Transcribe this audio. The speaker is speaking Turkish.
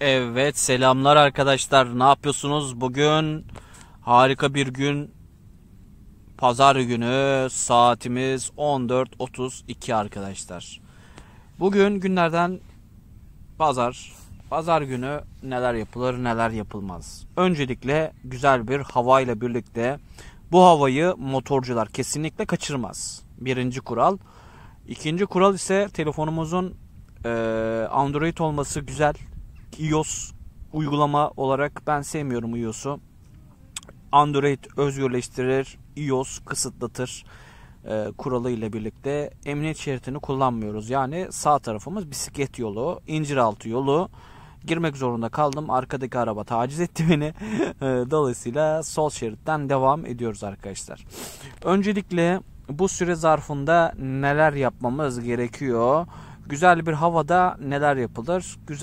Evet selamlar arkadaşlar ne yapıyorsunuz bugün harika bir gün pazar günü saatimiz 14.32 arkadaşlar bugün günlerden pazar pazar günü neler yapılır neler yapılmaz öncelikle güzel bir hava ile birlikte bu havayı motorcular kesinlikle kaçırmaz birinci kural ikinci kural ise telefonumuzun Android olması güzel iOS uygulama olarak ben sevmiyorum iOS'u. Android özgürleştirir, iOS kısıtlatır e, kuralı ile birlikte emniyet şeridini kullanmıyoruz. Yani sağ tarafımız bisiklet yolu, incir inciraltı yolu. Girmek zorunda kaldım. Arkadaki araba taciz etti beni. E, dolayısıyla sol şeritten devam ediyoruz arkadaşlar. Öncelikle bu süre zarfında neler yapmamız gerekiyor? Güzel bir havada neler yapılır? Güzel